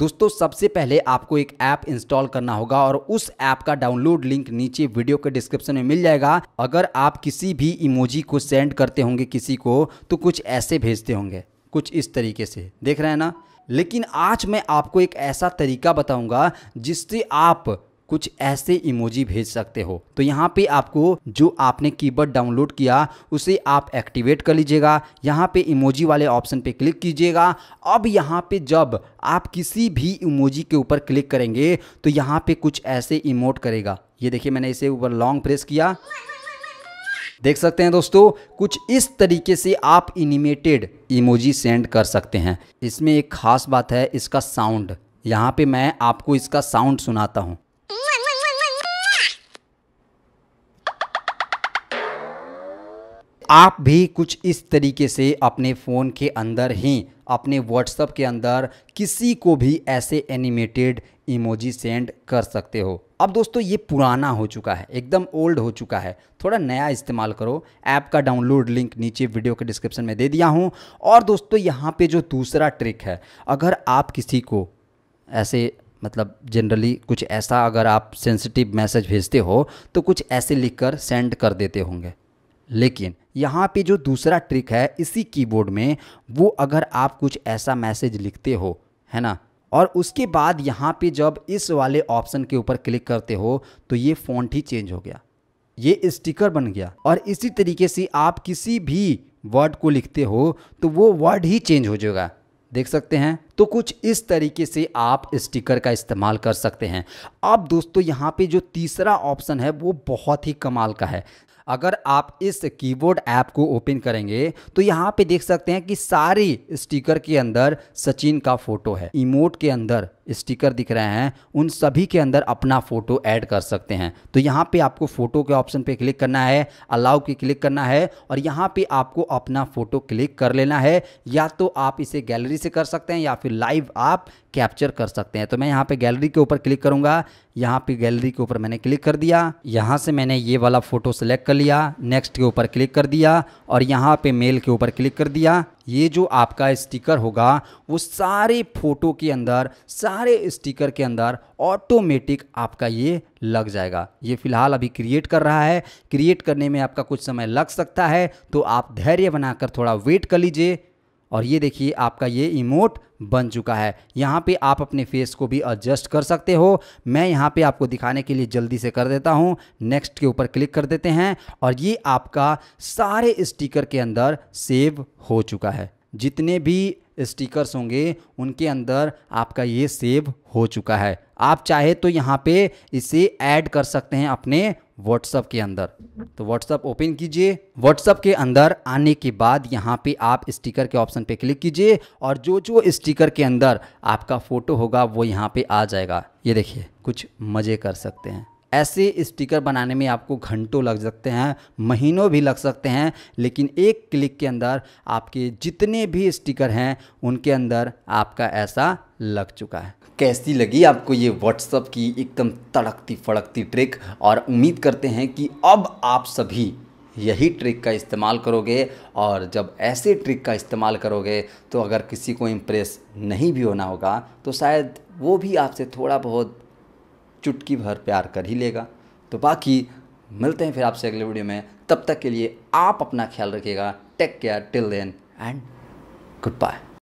दोस्तों सबसे पहले आपको एक ऐप इंस्टॉल करना होगा और उस ऐप का डाउनलोड लिंक नीचे वीडियो के डिस्क्रिप्शन में मिल जाएगा अगर आप किसी भी इमोजी को सेंड करते होंगे किसी को तो कुछ ऐसे भेजते होंगे कुछ इस तरीके से देख रहे हैं ना लेकिन आज मैं आपको एक ऐसा तरीका बताऊंगा जिससे आप कुछ ऐसे इमोजी भेज सकते हो तो यहाँ पे आपको जो आपने कीबोर्ड डाउनलोड किया उसे आप एक्टिवेट कर लीजिएगा यहाँ पे इमोजी वाले ऑप्शन पे क्लिक कीजिएगा अब यहाँ पे जब आप किसी भी इमोजी के ऊपर क्लिक करेंगे तो यहाँ पे कुछ ऐसे इमोट करेगा ये देखिए मैंने इसे ऊपर लॉन्ग प्रेस किया देख सकते हैं दोस्तों कुछ इस तरीके से आप इनिमेटेड इमोजी सेंड कर सकते हैं इसमें एक खास बात है इसका साउंड यहाँ पे मैं आपको इसका साउंड सुनाता हूँ आप भी कुछ इस तरीके से अपने फ़ोन के अंदर ही अपने व्हाट्सएप के अंदर किसी को भी ऐसे एनिमेटेड इमोजी सेंड कर सकते हो अब दोस्तों ये पुराना हो चुका है एकदम ओल्ड हो चुका है थोड़ा नया इस्तेमाल करो ऐप का डाउनलोड लिंक नीचे वीडियो के डिस्क्रिप्शन में दे दिया हूँ और दोस्तों यहाँ पे जो दूसरा ट्रिक है अगर आप किसी को ऐसे मतलब जनरली कुछ ऐसा अगर आप सेंसिटिव मैसेज भेजते हो तो कुछ ऐसे लिखकर सेंड कर देते होंगे लेकिन यहाँ पे जो दूसरा ट्रिक है इसी कीबोर्ड में वो अगर आप कुछ ऐसा मैसेज लिखते हो है ना और उसके बाद यहाँ पे जब इस वाले ऑप्शन के ऊपर क्लिक करते हो तो ये फ़ॉन्ट ही चेंज हो गया ये स्टिकर बन गया और इसी तरीके से आप किसी भी वर्ड को लिखते हो तो वो वर्ड ही चेंज हो जाएगा देख सकते हैं तो कुछ इस तरीके से आप स्टिकर का इस्तेमाल कर सकते हैं अब दोस्तों यहाँ पे जो तीसरा ऑप्शन है वो बहुत ही कमाल का है अगर आप इस कीबोर्ड ऐप को ओपन करेंगे तो यहाँ पे देख सकते हैं कि सारी स्टिकर के अंदर सचिन का फोटो है इमोट के अंदर स्टिकर दिख रहे हैं उन सभी के अंदर अपना फ़ोटो ऐड कर सकते हैं तो यहाँ पे आपको फ़ोटो के ऑप्शन पे क्लिक करना है अलाउ के क्लिक करना है और यहाँ पे आपको अपना फ़ोटो क्लिक कर लेना है या तो आप इसे गैलरी से कर सकते हैं या फिर लाइव आप कैप्चर कर सकते हैं तो मैं यहाँ पे गैलरी के ऊपर क्लिक करूँगा यहाँ पे गैलरी के ऊपर मैंने क्लिक कर दिया यहाँ से मैंने ये वाला फ़ोटो सेलेक्ट कर लिया नेक्स्ट के ऊपर क्लिक कर दिया और यहाँ पे मेल के ऊपर क्लिक कर दिया ये जो आपका स्टिकर होगा वो सारे फ़ोटो के अंदर सारे स्टिकर के अंदर ऑटोमेटिक आपका ये लग जाएगा ये फ़िलहाल अभी क्रिएट कर रहा है क्रिएट करने में आपका कुछ समय लग सकता है तो आप धैर्य बनाकर थोड़ा वेट कर लीजिए और ये देखिए आपका ये इमोट बन चुका है यहाँ पे आप अपने फेस को भी एडजस्ट कर सकते हो मैं यहाँ पे आपको दिखाने के लिए जल्दी से कर देता हूँ नेक्स्ट के ऊपर क्लिक कर देते हैं और ये आपका सारे स्टिकर के अंदर सेव हो चुका है जितने भी स्टिकर्स होंगे उनके अंदर आपका ये सेव हो चुका है आप चाहे तो यहाँ पे इसे ऐड कर सकते हैं अपने व्हाट्सअप के अंदर तो व्हाट्सअप ओपन कीजिए व्हाट्सअप के अंदर आने के बाद यहाँ पे आप स्टिकर के ऑप्शन पे क्लिक कीजिए और जो जो स्टिकर के अंदर आपका फ़ोटो होगा वो यहाँ पे आ जाएगा ये देखिए कुछ मज़े कर सकते हैं ऐसे स्टिकर बनाने में आपको घंटों लग सकते हैं महीनों भी लग सकते हैं लेकिन एक क्लिक के अंदर आपके जितने भी स्टिकर हैं उनके अंदर आपका ऐसा लग चुका है कैसी लगी आपको ये व्हाट्सअप की एकदम तड़कती फड़कती ट्रिक और उम्मीद करते हैं कि अब आप सभी यही ट्रिक का इस्तेमाल करोगे और जब ऐसे ट्रिक का इस्तेमाल करोगे तो अगर किसी को इम्प्रेस नहीं भी होना होगा तो शायद वो भी आपसे थोड़ा बहुत चुटकी भर प्यार कर ही लेगा तो बाकी मिलते हैं फिर आपसे अगले वीडियो में तब तक के लिए आप अपना ख्याल रखिएगा take care till then and good bye